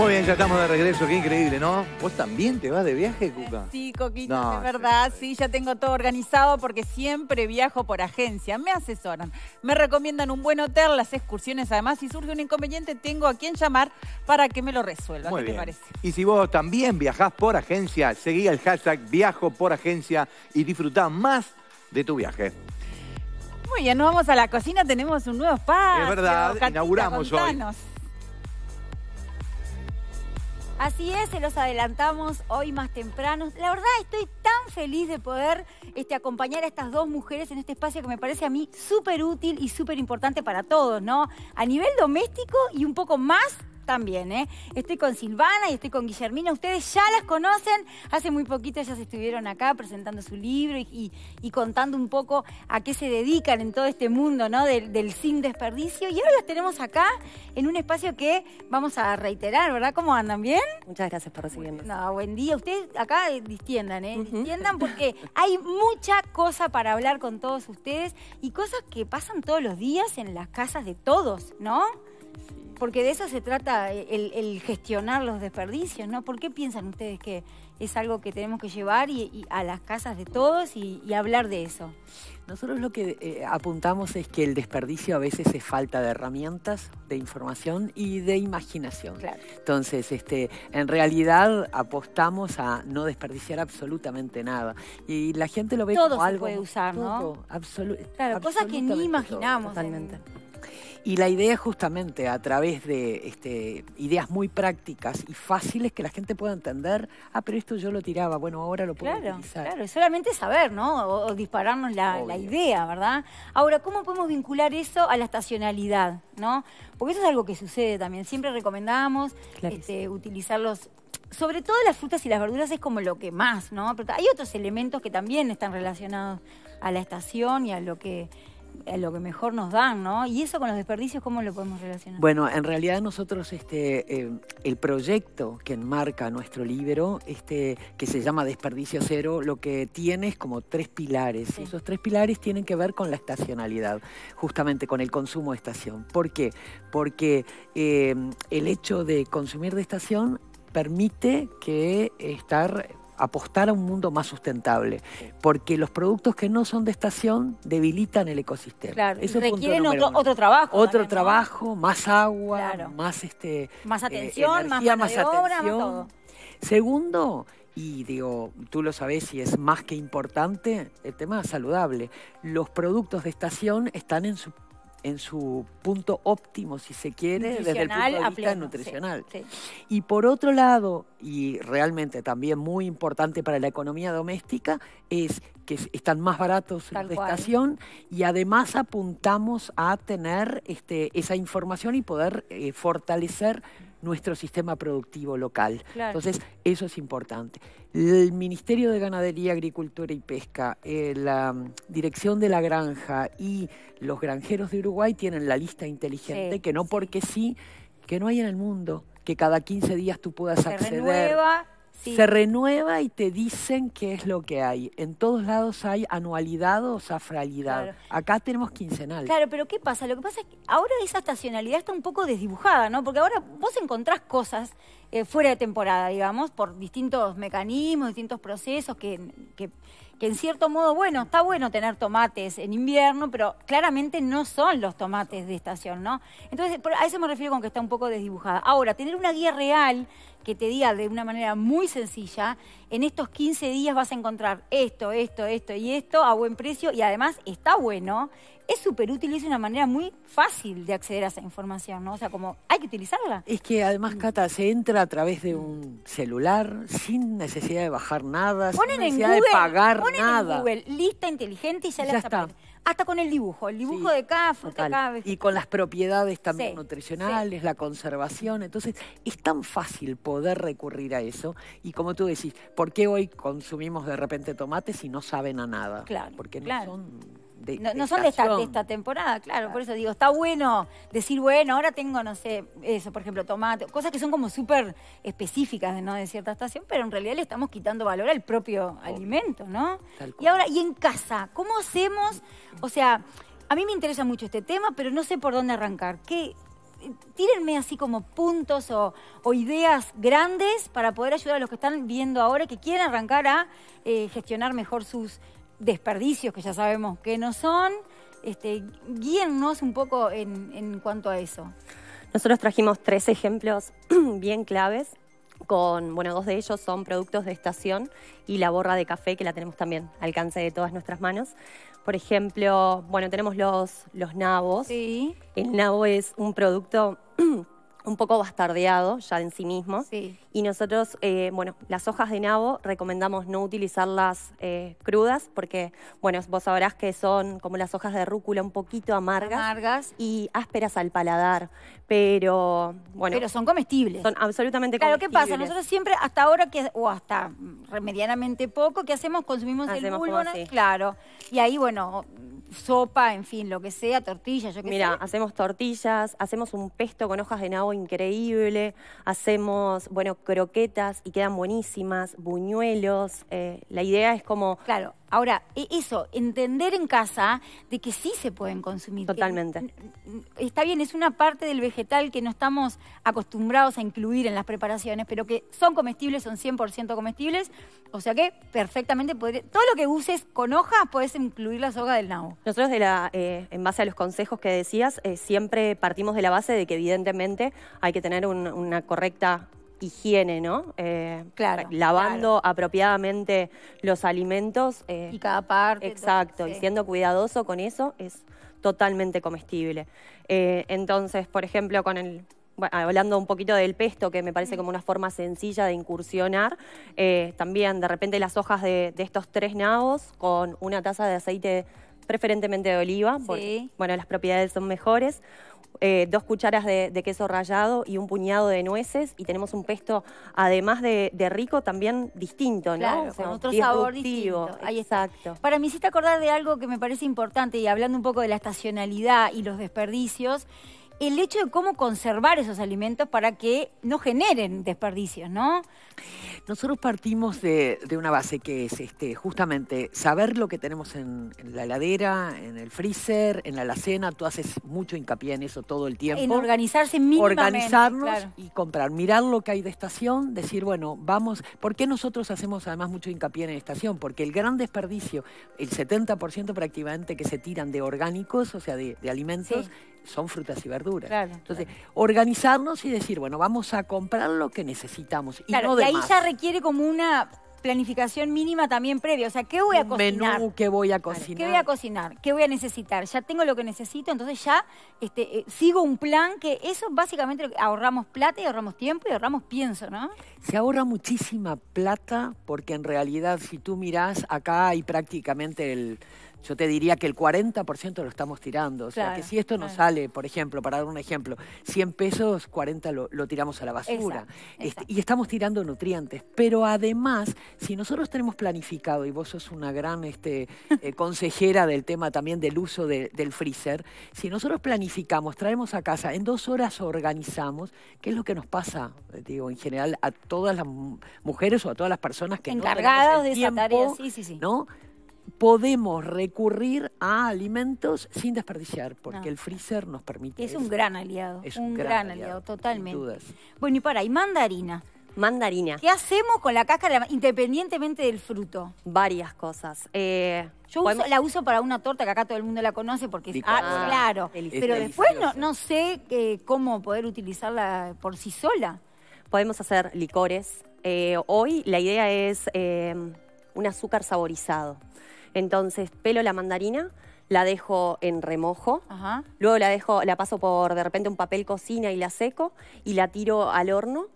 Muy bien, ya estamos de regreso, qué increíble, ¿no? ¿Vos también te vas de viaje, Cuca? Sí, Coquito. de verdad, sí, ya tengo todo organizado porque siempre viajo por agencia, me asesoran, me recomiendan un buen hotel, las excursiones, además, si surge un inconveniente tengo a quien llamar para que me lo resuelva, ¿qué te parece? Y si vos también viajás por agencia, seguí el hashtag viajo por agencia y disfrutá más de tu viaje. Muy bien, nos vamos a la cocina, tenemos un nuevo espacio. Es verdad, inauguramos hoy. Así es, se los adelantamos hoy más temprano. La verdad estoy tan feliz de poder este, acompañar a estas dos mujeres en este espacio que me parece a mí súper útil y súper importante para todos, ¿no? A nivel doméstico y un poco más también, ¿eh? Estoy con Silvana y estoy con Guillermina. Ustedes ya las conocen. Hace muy poquito ellas estuvieron acá presentando su libro y, contando un poco a qué se dedican en todo este mundo, ¿no? Del, sin desperdicio. Y ahora las tenemos acá en un espacio que vamos a reiterar, ¿verdad? ¿Cómo andan? ¿Bien? Muchas gracias por recibirnos. buen día. Ustedes acá eh, distiendan, ¿eh? Distiendan porque hay mucha cosa para hablar con todos ustedes y cosas que pasan todos los días en las casas de todos, ¿no? porque de eso se trata eh, el, gestionar los desperdicios, ¿no? ¿Por qué piensan ustedes que es algo que tenemos que llevar y, a las casas de todos y, hablar de eso? Nosotros lo que eh, apuntamos es que el desperdicio a veces es falta de herramientas, de información y de imaginación. Entonces, este, en realidad apostamos a no desperdiciar absolutamente nada. Y la gente lo ve todo como se Puede usar, ¿no? absolutamente. claro, cosas que ni imaginamos. totalmente. Y la idea justamente a través de este, ideas muy prácticas y fáciles que la gente pueda entender, ah, pero esto yo lo tiraba, bueno, ahora lo puedo claro, utilizar. Claro, solamente saber, ¿no? O, dispararnos la, idea, ¿verdad? Ahora, ¿cómo podemos vincular eso a la estacionalidad, ¿no? Porque eso es algo que sucede también. Siempre recomendamos este, utilizarlos, sobre todo las frutas y las verduras es como lo que más, ¿no? Pero hay otros elementos que también están relacionados a la estación y a lo que eh, lo que mejor nos dan, ¿no? Y eso con los desperdicios, ¿cómo lo podemos relacionar? Bueno, en realidad nosotros, este, eh, el proyecto que enmarca nuestro libro, este, que se llama Desperdicio Cero, lo que tiene es como tres pilares. esos tres pilares tienen que ver con la estacionalidad, justamente con el consumo de estación. ¿Por qué? Porque eh, el hecho de consumir de estación permite que estar apostar a un mundo más sustentable, porque los productos que no son de estación debilitan el ecosistema. Claro, Eso requieren otro, trabajo. Otro trabajo, más agua, más este más eh, atención, más, atención. Segundo, y digo, tú lo sabes y es más que importante, el tema saludable. Los productos de estación están en su en su punto óptimo, si se quiere, desde el punto de vista nutricional. Y por otro lado, y realmente también muy importante para la economía doméstica, es que están más baratos la de estación y además apuntamos a tener este, esa información y poder eh, fortalecer nuestro sistema productivo local. Entonces, eso es importante. El Ministerio de Ganadería, Agricultura y Pesca, eh, la mm, Dirección de la Granja y los granjeros de Uruguay tienen la lista inteligente, que no porque sí, que no hay en el mundo, que cada 15 días tú puedas acceder. Se renueva y te dicen qué es lo que hay. En todos lados hay anualidad o safralidad. Acá tenemos quincenal. Claro, pero ¿qué pasa? Lo que pasa es que ahora esa estacionalidad está un poco desdibujada, ¿no? Porque ahora vos encontrás cosas eh, fuera de temporada, digamos, por distintos mecanismos, distintos procesos que en cierto modo, bueno, está bueno tener tomates en invierno, pero claramente no son los tomates de estación, ¿no? Entonces, a eso me refiero con que está un poco desdibujada. Ahora, tener una guía real que te diga de una manera muy sencilla, en estos 15 días vas a encontrar esto, esto, esto y esto a buen precio y además está bueno, es súper útil y es una manera muy fácil de acceder a esa información, ¿no? O sea, como hay que utilizarla. Es que además, mm. Cata, se entra a través de un celular sin necesidad de bajar nada, sin necesidad de pagar ponen nada. En Google, lista inteligente y ya, ya la está hasta con el dibujo, el dibujo de cada fruta, Y con las propiedades también nutricionales, la conservación. Entonces, es tan fácil poder recurrir a eso. Y como tú decís, ¿por qué hoy consumimos de repente tomates y no saben a nada? Claro. Porque no son no, son de esta, temporada, claro, por eso digo, está bueno decir, bueno, ahora tengo, no sé, eso, por ejemplo, tomate, cosas que son como súper específicas ¿no? de cierta estación, pero en realidad le estamos quitando valor al propio alimento, ¿no? Y ahora, y en casa, ¿cómo hacemos? O sea, a mí me interesa mucho este tema, pero no sé por dónde arrancar. ¿Qué, tírenme así como puntos o, ideas grandes para poder ayudar a los que están viendo ahora que quieren arrancar a eh, gestionar mejor sus desperdicios que ya sabemos que no son. Este, guíennos un poco en, cuanto a eso. Nosotros trajimos tres ejemplos bien claves con, bueno, dos de ellos son productos de estación y la borra de café que la tenemos también al alcance de todas nuestras manos. Por ejemplo, bueno, tenemos los, los nabos. Sí. El nabo es un producto un poco bastardeado ya en sí mismo. Y nosotros, eh, bueno, las hojas de nabo recomendamos no utilizarlas eh, crudas porque, bueno, vos sabrás que son como las hojas de rúcula un poquito amargas, y ásperas al paladar. Pero, bueno. Pero son comestibles. Son absolutamente claro, comestibles. Claro, ¿qué pasa? Nosotros siempre, hasta ahora, que, o hasta mm, medianamente poco, ¿qué hacemos? Consumimos el bulbo claro. Y ahí, bueno, sopa, en fin, lo que sea, tortillas, yo qué Mira, hacemos tortillas, hacemos un pesto con hojas de nabo increíble, hacemos, bueno, croquetas y quedan buenísimas, buñuelos. Eh, la idea es como Claro, Ahora, e-, eso, entender en casa de que sí se pueden consumir. Totalmente. Está bien, es una parte del vegetal que no estamos acostumbrados a incluir en las preparaciones, pero que son comestibles, son 100% comestibles, o sea que perfectamente, puede. todo lo que uses con hojas, puedes incluir la soga del nabo. Nosotros, de la, eh, en base a los consejos que decías, eh, siempre partimos de la base de que evidentemente hay que tener una correcta higiene, ¿no? Eh, claro. Lavando apropiadamente los alimentos. Eh, y cada parte. Exacto, y siendo cuidadoso con eso es totalmente comestible. Eh, entonces, por ejemplo, con el hablando un poquito del pesto, que me parece como una forma sencilla de incursionar, también de repente las hojas de, estos tres nabos con una taza de aceite preferentemente de oliva, porque bueno, las propiedades son mejores, eh, dos cucharas de, queso rallado y un puñado de nueces y tenemos un pesto, además de, rico, también distinto, ¿no? con otro sabor distinto. Exacto. Para mí te acordar de algo que me parece importante y hablando un poco de la estacionalidad y los desperdicios, el hecho de cómo conservar esos alimentos para que no generen desperdicios, ¿no? Nosotros partimos de, una base que es este, justamente saber lo que tenemos en, la heladera, en el freezer, en la alacena. Tú haces mucho hincapié en eso todo el tiempo. En organizarse mínimamente. Organizarnos y comprar. Mirar lo que hay de estación, decir, bueno, vamos. ¿Por qué nosotros hacemos además mucho hincapié en estación? Porque el gran desperdicio, el 70% prácticamente que se tiran de orgánicos, o sea, de, alimentos, son frutas y verduras. Entonces, organizarnos y decir, bueno, vamos a comprar lo que necesitamos. Y claro, de ahí ya requiere como una planificación mínima también previa. O sea, ¿qué voy a cocinar? Menú ¿qué voy a cocinar. ¿Qué voy a cocinar? ¿Qué voy a necesitar? Ya tengo lo que necesito, entonces ya este, eh, sigo un plan que eso básicamente ahorramos plata y ahorramos tiempo y ahorramos pienso, ¿no? Se ahorra muchísima plata porque en realidad si tú mirás, acá hay prácticamente el yo te diría que el 40% lo estamos tirando. O sea, que si esto nos sale, por ejemplo, para dar un ejemplo, 100 pesos, 40 lo, tiramos a la basura. Este, y estamos tirando nutrientes. Pero además, si nosotros tenemos planificado, y vos sos una gran este, eh, consejera del tema también del uso del freezer, si nosotros planificamos, traemos a casa, en dos horas organizamos, ¿qué es lo que nos pasa, eh, digo, en general, a todas las mujeres o a todas las personas que Encargadas de esa tarea, sí, sí, sí. ¿no? podemos recurrir a alimentos sin desperdiciar, porque el freezer nos permite. Es un gran aliado. Es un, gran, aliado, totalmente. Bueno, y para, y mandarina. Mandarina. ¿Qué hacemos con la cáscara independientemente del fruto? Varias cosas. Eh, Yo la uso para una torta que acá todo el mundo la conoce porque es, ah, claro. pero después no, no sé eh, cómo poder utilizarla por sí sola. Podemos hacer licores. Eh, hoy la idea es un azúcar saborizado. Entonces pelo la mandarina, la dejo en remojo, luego la dejo, la paso por de repente un papel cocina y la seco y la tiro al horno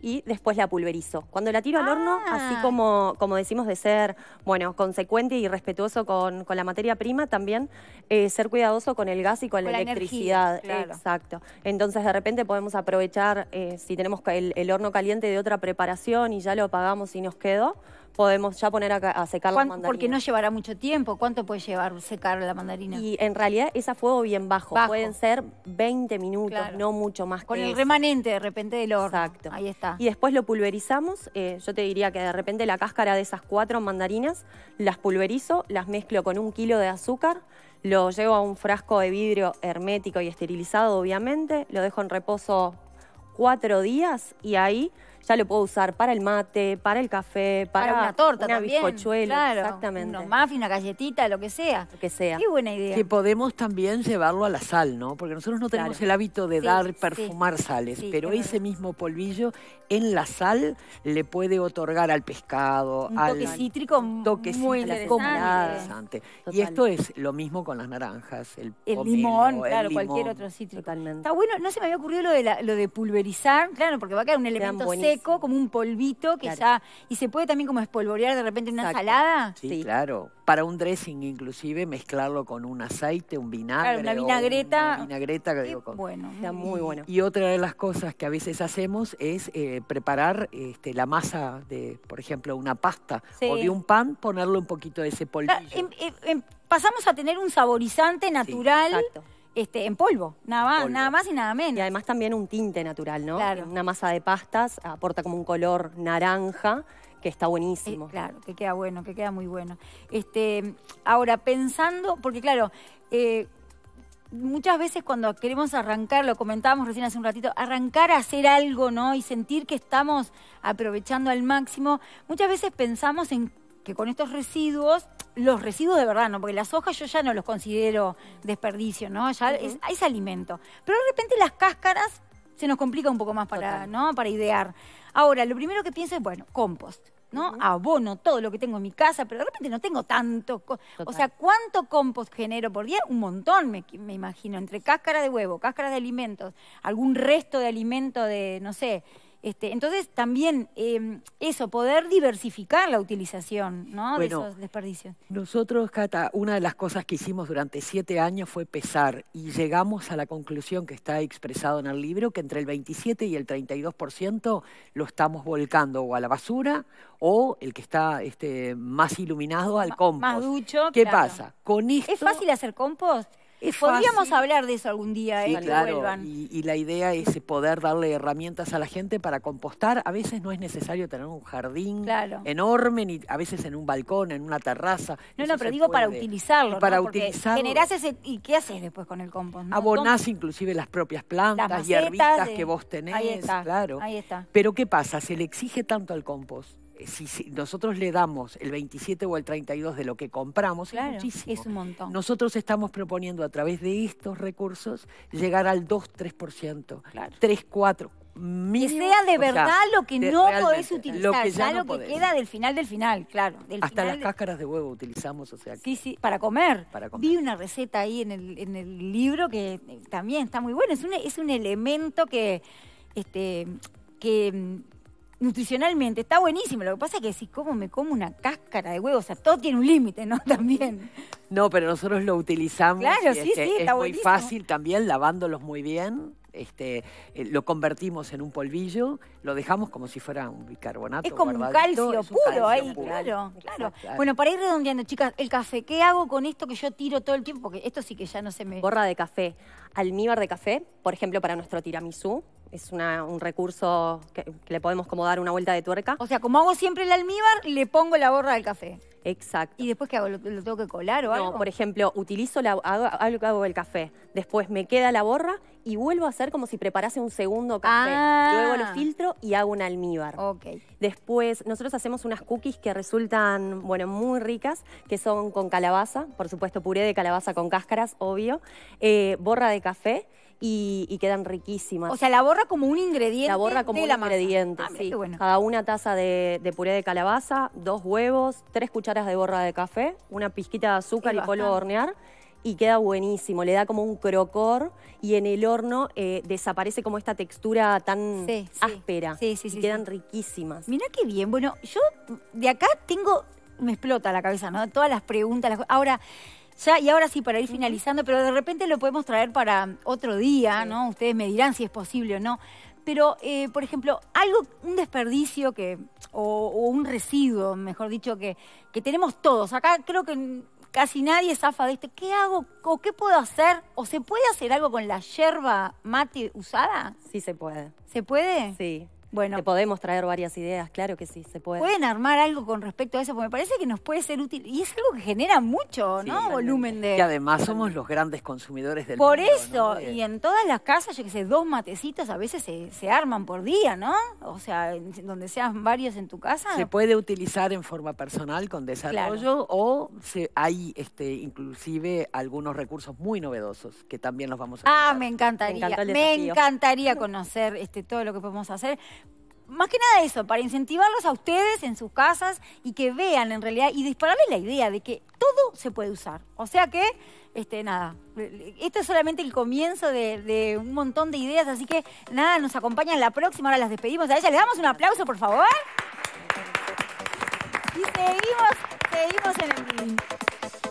y después la pulverizo. Cuando la tiro al horno, ah. así como, como decimos de ser, bueno, consecuente y respetuoso con, la materia prima, también eh, ser cuidadoso con el gas y con, la electricidad. Exacto. Entonces, de repente podemos aprovechar, eh, si tenemos el, el horno caliente de otra preparación y ya lo apagamos y nos quedó, podemos ya poner a, secar la mandarina. Porque no llevará mucho tiempo. ¿Cuánto puede llevar secar la mandarina? Y en realidad es a fuego bien bajo. Pueden ser 20 minutos, no mucho más. Con el remanente de repente del horno. Exacto. Ahí está. Y después lo pulverizamos. Eh, yo te diría que de repente la cáscara de esas cuatro mandarinas las pulverizo, las mezclo con un kilo de azúcar. Lo llevo a un frasco de vidrio hermético y esterilizado, obviamente. Lo dejo en reposo cuatro días y ahí ya lo puedo usar para el mate, para el café, para, una torta también. bizcochuelo, claro, exactamente. Unos muffins, una galletita, lo que sea. Lo que sea. Qué buena idea. Que podemos también llevarlo a la sal, ¿no? Porque nosotros no tenemos el hábito de dar, perfumar sales, pero ese mismo polvillo en la sal le puede otorgar al pescado, un al toque cítrico, toque muy interesante. Y esto es lo mismo con las naranjas, el, limón, claro, cualquier otro cítrico. Totalmente. Está bueno, no se me había ocurrido lo de, pulverizar, claro, porque va a quedar un elemento como un polvito, que ya... ¿Y se puede también como espolvorear de repente en una ensalada? Sí, claro. Para un dressing inclusive, mezclarlo con un aceite, un vinagre. una vinagreta. vinagreta. Que Bueno, está muy bueno. Y otra de las cosas que a veces hacemos es eh, preparar este, la masa de, por ejemplo, una pasta o de un pan, ponerle un poquito de ese polvillo. Em, em, em, pasamos a tener un saborizante natural este, en polvo, nada más, nada más y nada menos. Y además también un tinte natural, ¿no? Una masa de pastas aporta como un color naranja que está buenísimo. Eh, claro, que queda bueno, que queda muy bueno. Este, ahora, pensando, porque claro, eh, muchas veces cuando queremos arrancar, lo comentábamos recién hace un ratito, arrancar a hacer algo, ¿no? Y sentir que estamos aprovechando al máximo, muchas veces pensamos en que con estos residuos, los residuos de verdad, ¿no? Porque las hojas yo ya no los considero desperdicio, ¿no? Ya es, alimento. Pero de repente las cáscaras se nos complica un poco más para, ¿no? Para idear. Ahora, lo primero que pienso es, bueno, compost. ¿no? Abono todo lo que tengo en mi casa, pero de repente no tengo tanto. O sea, ¿cuánto compost genero por día? Un montón, me, me, imagino, entre cáscara de huevo, cáscara de alimentos, algún resto de alimento de, no sé, este, entonces, también em, eso, poder diversificar la utilización ¿no? de esos desperdicios. Nosotros, Cata, una de las cosas que hicimos durante siete años fue pesar y llegamos a la conclusión que está expresado en el libro, que entre el 27 y el 32% lo estamos volcando o a la basura o el que está este, más iluminado al compost. Más ducho, ¿Qué pasa? ¿Es fácil hacer compost? Podríamos hablar de eso algún día, ¿eh? y, y, la idea es eh, poder darle herramientas a la gente para compostar. A veces no es necesario tener un jardín enorme, ni a veces en un balcón, en una terraza. No, no, pero digo para utilizarlo. para utilizarlo. Generás ese, ¿Y qué haces después con el compost? Abonás inclusive las propias plantas, y hierbitas que vos tenés. claro. Ahí está. Pero ¿qué pasa? Se le exige tanto al compost si, nosotros le damos el 27 o el 32 de lo que compramos, es un montón. Nosotros estamos proponiendo a través de estos recursos llegar al 2-3%, 3-4%. que sea de verdad lo que no podés utilizar, lo que, ya, lo que queda del final del final, claro. Hasta las cáscaras de huevo utilizamos, o sea. para comer. Vi una receta ahí en el, en el libro que eh, también está muy buena. Es un, es un elemento que, este, que mm, nutricionalmente está buenísimo. Lo que pasa es que si como me como una cáscara de huevo, o sea, todo tiene un límite, ¿no? También. No, pero nosotros lo utilizamos. Este, es muy fácil también, lavándolos muy bien. Este, eh, lo convertimos en un polvillo, lo dejamos como si fuera un bicarbonato. Es como un calcio puro, ahí, Claro, claro, claro, Bueno, para ir redondeando, chicas, el café, ¿qué hago con esto que yo tiro todo el tiempo? Porque esto sí que ya no se me... Borra de café, almíbar de café, por ejemplo, para nuestro tiramisú, es un recurso que, le podemos como dar una vuelta de tuerca. O sea, como hago siempre el almíbar, le pongo la borra del café. Exacto. ¿Y después qué hago? ¿Lo, tengo que colar o algo? No, por ejemplo, utilizo la, hago, hago, el café, después me queda la borra y vuelvo a hacer como si preparase un segundo café. Ah. Luego lo filtro y hago un almíbar. Ok. Después, nosotros hacemos unas cookies que resultan, bueno, muy ricas, que son con calabaza, por supuesto, puré de calabaza con cáscaras, obvio, eh, borra de café y, quedan riquísimas. O sea, la borra como un ingrediente. La borra como un ingrediente, ah, Cada una taza de, puré de calabaza, dos huevos, tres cucharas de borra de café, una pizquita de azúcar y, polvo de hornear y queda buenísimo, le da como un crocor y en el horno eh, desaparece como esta textura tan áspera. Sí, sí, sí. Y quedan riquísimas. Mirá qué bien. Bueno, yo de acá tengo, me explota la cabeza, ¿no? Todas las preguntas, las... ahora ya, y ahora sí, para ir finalizando, pero de repente lo podemos traer para otro día, ¿no? Ustedes me dirán si es posible o no. Pero, eh, por ejemplo, algo, un desperdicio que, o, un residuo, mejor dicho, que, que tenemos todos. Acá creo que casi nadie zafa de este, ¿Qué hago o qué puedo hacer? ¿O se puede hacer algo con la yerba mate usada? Sí, se puede. ¿Se puede? Sí. Bueno. Te podemos traer varias ideas, claro que sí, se puede. Pueden armar algo con respecto a eso, porque me parece que nos puede ser útil. Y es algo que genera mucho, ¿no? Volumen de. Y además somos los grandes consumidores del Por eso, eh. y en todas las casas, yo que sé, dos matecitos a veces se, arman por día, ¿no? O sea, donde sean varios en tu casa. Se puede utilizar en forma personal con desarrollo o hay este, inclusive algunos recursos muy novedosos que también los vamos a Ah, me encantaría. Me, encantaría conocer este, todo lo que podemos hacer más que nada eso, para incentivarlos a ustedes en sus casas y que vean en realidad y dispararles la idea de que todo se puede usar. O sea que, este, nada, esto es solamente el comienzo de, un montón de ideas, así que nada, nos acompañan la próxima, ahora las despedimos a ella. ¿Les damos un aplauso, por favor? Y seguimos, seguimos en el...